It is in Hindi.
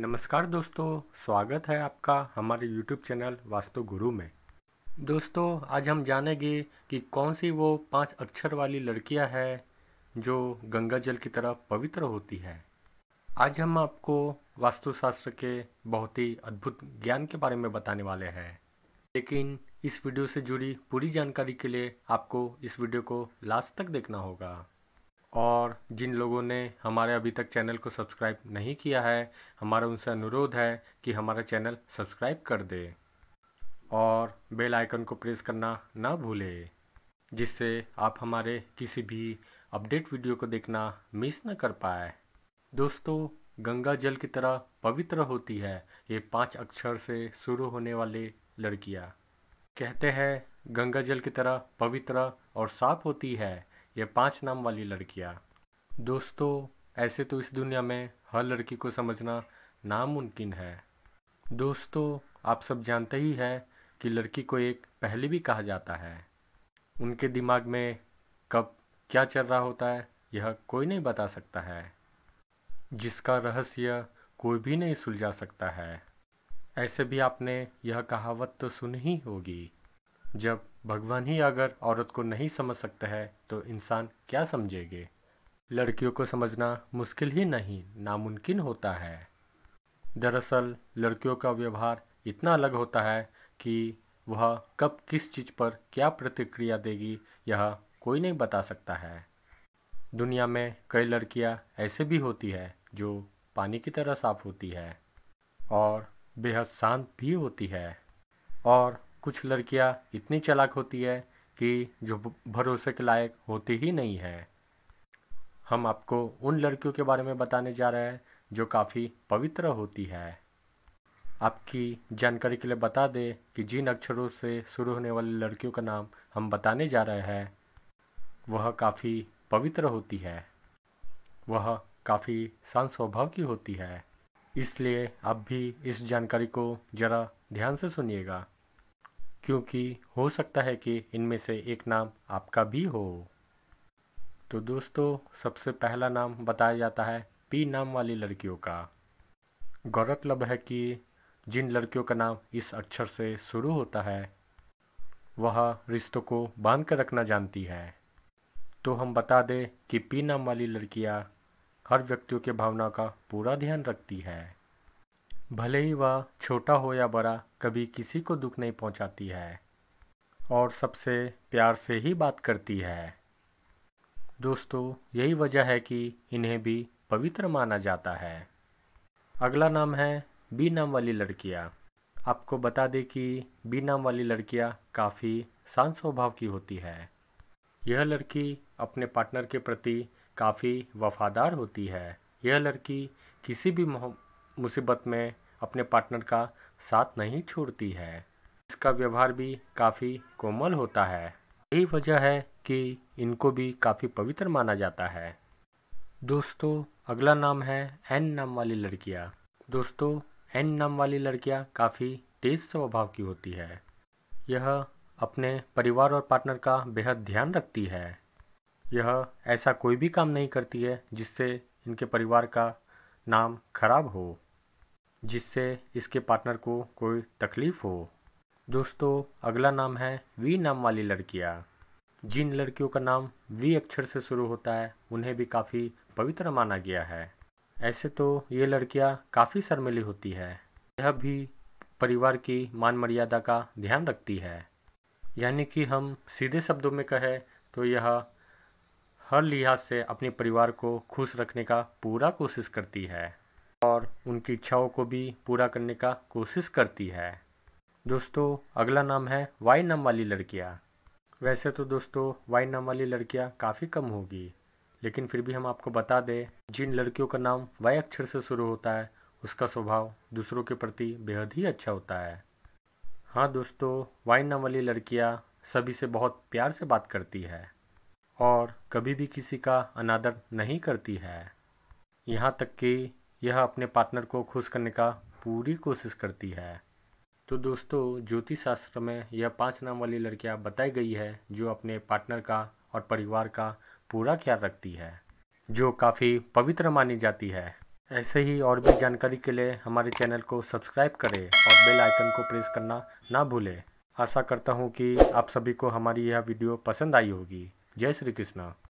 नमस्कार दोस्तों स्वागत है आपका हमारे YouTube चैनल वास्तु गुरु में दोस्तों आज हम जानेंगे कि कौन सी वो पांच अक्षर वाली लड़कियां हैं जो गंगा जल की तरह पवित्र होती है आज हम आपको वास्तुशास्त्र के बहुत ही अद्भुत ज्ञान के बारे में बताने वाले हैं लेकिन इस वीडियो से जुड़ी पूरी जानकारी के लिए आपको इस वीडियो को लास्ट तक देखना होगा और जिन लोगों ने हमारे अभी तक चैनल को सब्सक्राइब नहीं किया है हमारा उनसे अनुरोध है कि हमारा चैनल सब्सक्राइब कर दे और बेल आइकन को प्रेस करना ना भूले जिससे आप हमारे किसी भी अपडेट वीडियो को देखना मिस ना कर पाए दोस्तों गंगा जल की तरह पवित्र होती है ये पांच अक्षर से शुरू होने वाले लड़कियाँ कहते हैं गंगा जल की तरह पवित्र और साफ होती है ये पांच नाम वाली लड़कियाँ दोस्तों ऐसे तो इस दुनिया में हर लड़की को समझना नामुमकिन है दोस्तों आप सब जानते ही हैं कि लड़की को एक पहली भी कहा जाता है उनके दिमाग में कब क्या चल रहा होता है यह कोई नहीं बता सकता है जिसका रहस्य कोई भी नहीं सुलझा सकता है ऐसे भी आपने यह कहावत तो सुनी ही होगी जब भगवान ही अगर औरत को नहीं समझ सकता है तो इंसान क्या समझेगे लड़कियों को समझना मुश्किल ही नहीं नामुमकिन होता है दरअसल लड़कियों का व्यवहार इतना अलग होता है कि वह कब किस चीज़ पर क्या प्रतिक्रिया देगी यह कोई नहीं बता सकता है दुनिया में कई लड़कियां ऐसे भी होती है जो पानी की तरह साफ होती है और बेहद शांत भी होती है और कुछ लड़कियां इतनी चलाक होती है कि जो भरोसे के लायक होती ही नहीं है हम आपको उन लड़कियों के बारे में बताने जा रहे हैं जो काफ़ी पवित्र होती है आपकी जानकारी के लिए बता दें कि जिन अक्षरों से शुरू होने वाली लड़कियों का नाम हम बताने जा रहे हैं वह काफ़ी पवित्र होती है वह काफ़ी शांत स्वभाव की होती है इसलिए आप भी इस जानकारी को ज़रा ध्यान से सुनिएगा क्योंकि हो सकता है कि इनमें से एक नाम आपका भी हो तो दोस्तों सबसे पहला नाम बताया जाता है पी नाम वाली लड़कियों का गौरतलब है कि जिन लड़कियों का नाम इस अक्षर से शुरू होता है वह रिश्तों को बांध कर रखना जानती है तो हम बता दें कि पी नाम वाली लड़कियां हर व्यक्तियों के भावना का पूरा ध्यान रखती है भले ही वह छोटा हो या बड़ा कभी किसी को दुख नहीं पहुंचाती है और सबसे प्यार से ही बात करती है दोस्तों यही वजह है कि इन्हें भी पवित्र माना जाता है अगला नाम है बी नाम वाली लड़कियाँ आपको बता दें कि बी नाम वाली लड़कियाँ काफ़ी शांत स्वभाव की होती है यह लड़की अपने पार्टनर के प्रति काफ़ी वफादार होती है यह लड़की किसी भी मुसीबत में अपने पार्टनर का साथ नहीं छोड़ती है इसका व्यवहार भी काफ़ी कोमल होता है यही वजह है कि इनको भी काफ़ी पवित्र माना जाता है दोस्तों अगला नाम है एन नाम वाली लड़कियाँ दोस्तों एन नाम वाली लड़कियाँ काफ़ी तेज स्वभाव की होती है यह अपने परिवार और पार्टनर का बेहद ध्यान रखती है यह ऐसा कोई भी काम नहीं करती है जिससे इनके परिवार का नाम खराब हो जिससे इसके पार्टनर को कोई तकलीफ़ हो दोस्तों अगला नाम है वी नाम वाली लड़कियाँ जिन लड़कियों का नाम वी अक्षर से शुरू होता है उन्हें भी काफ़ी पवित्र माना गया है ऐसे तो ये लड़कियाँ काफ़ी शर्मिली होती है यह भी परिवार की मान मर्यादा का ध्यान रखती है यानी कि हम सीधे शब्दों में कहें तो यह हर लिहाज से अपने परिवार को खुश रखने का पूरा कोशिश करती है उनकी इच्छाओं को भी पूरा करने का कोशिश करती है दोस्तों अगला नाम है वाई नाम वाली लड़कियाँ वैसे तो दोस्तों वाई नाम वाली लड़कियाँ काफ़ी कम होगी लेकिन फिर भी हम आपको बता दें जिन लड़कियों का नाम वाई अक्षर से शुरू होता है उसका स्वभाव दूसरों के प्रति बेहद ही अच्छा होता है हाँ दोस्तों वाई नाम वाली लड़कियाँ सभी से बहुत प्यार से बात करती है और कभी भी किसी का अनादर नहीं करती है यहाँ तक कि यह अपने पार्टनर को खुश करने का पूरी कोशिश करती है तो दोस्तों ज्योतिष शास्त्र में यह पांच नाम वाली लड़कियां बताई गई है जो अपने पार्टनर का और परिवार का पूरा ख्याल रखती है जो काफ़ी पवित्र मानी जाती है ऐसे ही और भी जानकारी के लिए हमारे चैनल को सब्सक्राइब करें और बेल आइकन को प्रेस करना ना भूलें आशा करता हूँ कि आप सभी को हमारी यह वीडियो पसंद आई होगी जय श्री कृष्णा